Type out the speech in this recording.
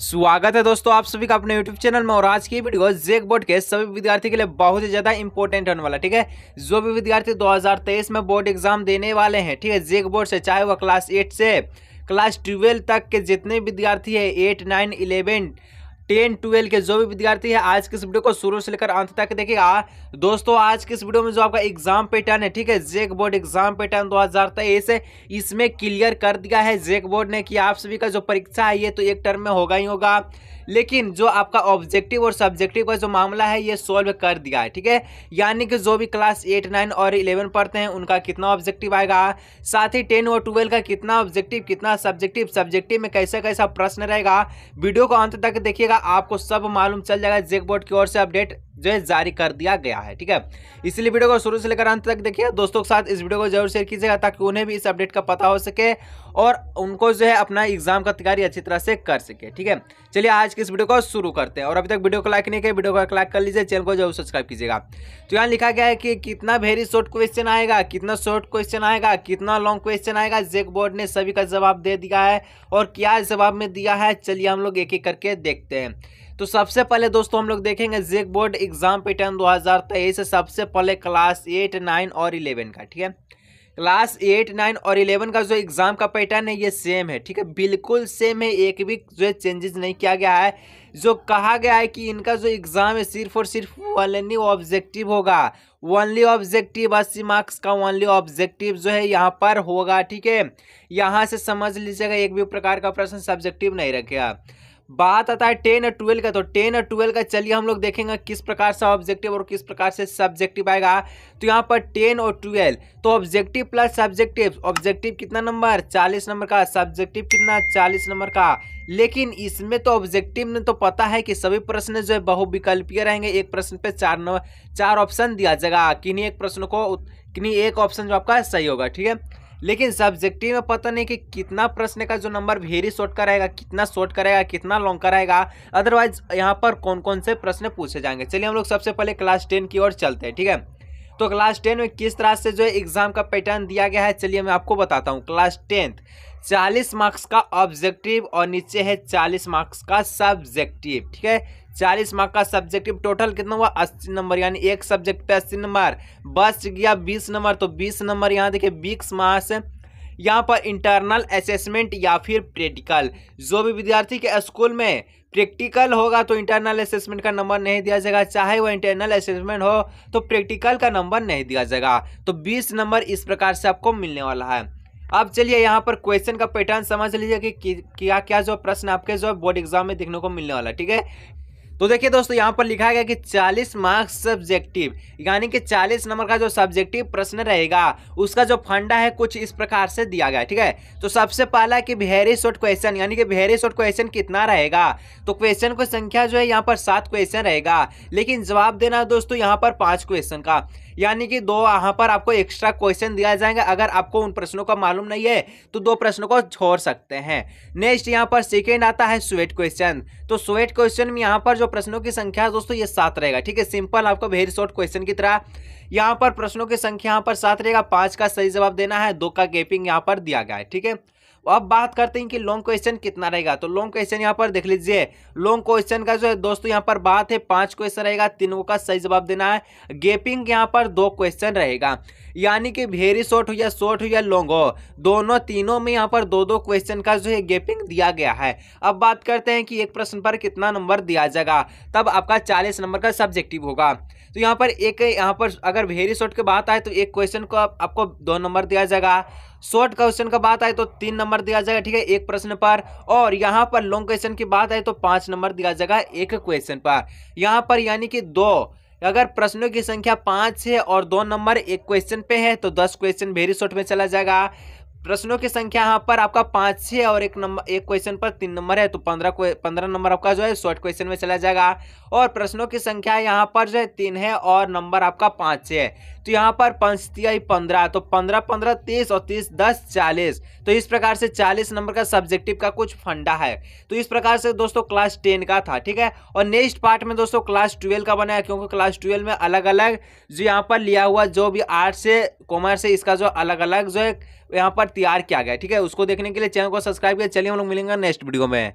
स्वागत है दोस्तों आप सभी का अपने YouTube चैनल में और आज की वीडियो जेक बोर्ड के सभी विद्यार्थी के लिए बहुत ही ज़्यादा इंपॉर्टेंट होने वाला ठीक है जो भी विद्यार्थी 2023 में बोर्ड एग्जाम देने वाले हैं ठीक है जेक बोर्ड से चाहे वह क्लास एट से क्लास ट्वेल्व तक के जितने विद्यार्थी है eight nine eleven ten twelve के जो भी विद्यार्थी है आज की इस वीडियो को शुरू से लेकर अंत तक देखिएगा दोस्तों आज के इस वीडियो में जो आपका एग्जाम पैटर्न है ठीक है जेक बोर्ड एग्जाम पैटर्न दो हज़ार इसमें क्लियर कर दिया है जेक बोर्ड ने कि आप सभी का जो परीक्षा है ये तो एक टर्म में होगा ही होगा लेकिन जो आपका ऑब्जेक्टिव और सब्जेक्टिव का जो मामला है ये सॉल्व कर दिया है ठीक है यानी कि जो भी क्लास एट नाइन और इलेवन पढ़ते हैं उनका कितना ऑब्जेक्टिव आएगा साथ ही टेन और ट्वेल्व का कितना ऑब्जेक्टिव कितना सब्जेक्टिव सब्जेक्टिव में कैसा कैसा प्रश्न रहेगा वीडियो को अंत तक देखिएगा आपको सब मालूम चल जाएगा जेकबोर्ड की ओर से अपडेट जो है जारी कर दिया गया है ठीक है इसलिए वीडियो को शुरू से लेकर अंत तक देखिए दोस्तों के साथ इस वीडियो को जरूर शेयर कीजिएगा ताकि उन्हें भी इस अपडेट का पता हो सके और उनको जो है अपना एग्जाम का तैयारी अच्छी तरह से कर सके ठीक है चलिए आज की इस वीडियो को शुरू करते हैं और अभी तक वीडियो को लाइक नहीं किया वीडियो को लाइक कर लीजिए चैनल को जरूर सब्सक्राइब कीजिएगा तो यहाँ लिखा गया है कि कितना वेरी शॉर्ट क्वेश्चन आएगा कितना शॉर्ट क्वेश्चन आएगा कितना लॉन्ग क्वेश्चन आएगा जेक बोर्ड ने सभी का जवाब दे दिया है और क्या जवाब में दिया है चलिए हम लोग एक एक करके देखते हैं तो सबसे पहले दोस्तों हम लोग देखेंगे जेक बोर्ड एग्जाम पैटर्न 2023 सबसे पहले क्लास एट नाइन और इलेवन का ठीक है क्लास एट नाइन और इलेवन का जो एग्ज़ाम का पैटर्न है ये सेम है ठीक है बिल्कुल सेम है एक भी जो है चेंजेस नहीं किया गया है जो कहा गया है कि इनका जो एग्ज़ाम है सिर्फ और सिर्फ ओनली ऑब्जेक्टिव होगा ओनली ऑब्जेक्टिव अस्सी मार्क्स का ओनली ऑब्जेक्टिव जो है यहाँ पर होगा ठीक है यहाँ से समझ लीजिएगा एक भी प्रकार का प्रश्न सब्जेक्टिव नहीं रखेगा बात आता है टेन और ट्वेल्व का तो टेन और ट्वेल्व का चलिए हम लोग देखेंगे किस प्रकार से ऑब्जेक्टिव और किस प्रकार से सब्जेक्टिव आएगा तो यहाँ पर टेन और ट्वेल्व तो ऑब्जेक्टिव प्लस सब्जेक्टिव ऑब्जेक्टिव कितना नंबर चालीस नंबर का सब्जेक्टिव कितना चालीस नंबर का लेकिन इसमें तो ऑब्जेक्टिव में तो पता है कि सभी प्रश्न जो है बहुविकल्पीय रहेंगे एक प्रश्न पे चार नंबर चार ऑप्शन दिया जाएगा किन्हीं एक प्रश्न को किन्हीं एक ऑप्शन जो आपका सही होगा ठीक है लेकिन सब्जेक्टिव में पता नहीं कि कितना प्रश्न का जो नंबर वेरी शॉर्ट का रहेगा कितना शॉर्ट करेगा कितना लॉन्ग रहेगा अदरवाइज यहाँ पर कौन कौन से प्रश्न पूछे जाएंगे चलिए हम लोग सबसे पहले क्लास टेन की ओर चलते हैं ठीक है तो क्लास टेन में किस तरह से जो है एग्जाम का पैटर्न दिया गया है चलिए मैं आपको बताता हूँ क्लास टेंथ चालीस मार्क्स का ऑब्जेक्टिव और नीचे है चालीस मार्क्स का सब्जेक्टिव ठीक है चालीस मार्क्स का सब्जेक्टिव टोटल कितना हुआ अस्सी नंबर यानी एक सब्जेक्ट पे अस्सी नंबर बस गया बीस नंबर तो बीस नंबर यहाँ देखिए बीस मार्क्स यहाँ पर इंटरनल असेसमेंट या फिर प्रैक्टिकल जो भी विद्यार्थी के स्कूल में प्रैक्टिकल होगा तो इंटरनल असेसमेंट का नंबर नहीं दिया जाएगा चाहे वह इंटरनल असेसमेंट हो तो प्रैक्टिकल का नंबर नहीं दिया जाएगा तो 20 नंबर इस प्रकार से आपको मिलने वाला है अब चलिए यहाँ पर क्वेश्चन का पैटर्न समझ लीजिए कि, क्या क्या जो प्रश्न आपके जो बोर्ड एग्जाम में देखने को मिलने वाला ठीक है तो देखिए दोस्तों यहाँ पर लिखा गया कि 40 मार्क्स सब्जेक्टिव यानी कि 40 नंबर का जो सब्जेक्टिव प्रश्न रहेगा उसका जो फंडा है कुछ इस प्रकार से दिया गया ठीक है तो सबसे पहला कि वेरी शॉर्ट क्वेश्चन यानी कि वेरी शॉर्ट क्वेश्चन कितना रहेगा तो क्वेश्चन की संख्या जो है यहाँ पर सात क्वेश्चन रहेगा लेकिन जवाब देना दोस्तों यहाँ पर पाँच क्वेश्चन का यानी कि दो यहाँ पर आपको एक्स्ट्रा क्वेश्चन दिया जाएंगे अगर आपको उन प्रश्नों का मालूम नहीं है तो दो प्रश्नों को छोड़ सकते हैं नेक्स्ट यहाँ पर सेकेंड आता है स्वेट क्वेश्चन तो स्वेट क्वेश्चन में यहाँ पर जो प्रश्नों की संख्या दोस्तों ये सात रहेगा ठीक है सिंपल आपको वेरी शॉर्ट क्वेश्चन की तरह यहाँ पर प्रश्नों की संख्या यहाँ पर सात रहेगा पांच का सही जवाब देना है दो का गैपिंग यहाँ पर दिया गया है ठीक है तो अब बात करते हैं कि लॉन्ग क्वेश्चन कितना रहेगा तो लॉन्ग क्वेश्चन यहाँ पर देख लीजिए लॉन्ग क्वेश्चन का जो है दोस्तों यहाँ पर बात है पांच क्वेश्चन रहेगा तीनों का सही जवाब देना है गेपिंग यहाँ पर दो क्वेश्चन रहेगा यानी कि वेरी शॉर्ट हो या शॉर्ट हो या लॉन्ग हो दोनों तीनों में यहाँ पर दो दो क्वेश्चन का जो है गेपिंग दिया गया है अब बात करते हैं कि एक प्रश्न पर कितना नंबर दिया जाएगा तब आपका चालीस नंबर का सब्जेक्टिव होगा तो यहाँ पर एक यहाँ पर अगर वेरी शॉर्ट की बात आए तो एक क्वेश्चन को आपको दो नंबर दिया जाएगा शॉर्ट क्वेश्चन का बात आए तो तीन नंबर दिया जाएगा ठीक है एक प्रश्न पर और यहाँ पर लॉन्ग क्वेश्चन की बात आए तो पांच नंबर दिया जाएगा एक क्वेश्चन पर यहाँ पर यानी कि दो अगर प्रश्नों की संख्या पांच है और दो नंबर एक क्वेश्चन पे है तो दस क्वेश्चन वेरी शॉर्ट में चला जाएगा प्रश्नों की संख्या यहाँ पर आपका पाँच छः और एक नंबर एक क्वेश्चन पर तीन नंबर है तो पंद्रह पंद्रह नंबर आपका जो है शॉर्ट क्वेश्चन में चला जाएगा और प्रश्नों की संख्या यहाँ पर जो है तीन है और नंबर आपका पाँच छः है तो यहाँ पर पंचतिया पंद्रह तो पंद्रह पंद्रह तीस और तीस दस चालीस तो इस प्रकार से चालीस नंबर का सब्जेक्टिव का कुछ फंडा है तो इस प्रकार से दोस्तों क्लास टेन का था ठीक है और नेक्स्ट पार्ट में दोस्तों क्लास ट्वेल्व का बनाया क्योंकि क्लास ट्वेल्व में अलग अलग जो यहाँ पर लिया हुआ जो भी आर्ट है कॉमर्स है इसका जो अलग अलग जो है यहाँ पर तैयार किया गया ठीक है उसको देखने के लिए चैनल को सब्सक्राइब किया चलिए हम लोग मिलेंगे नेक्स्ट वीडियो में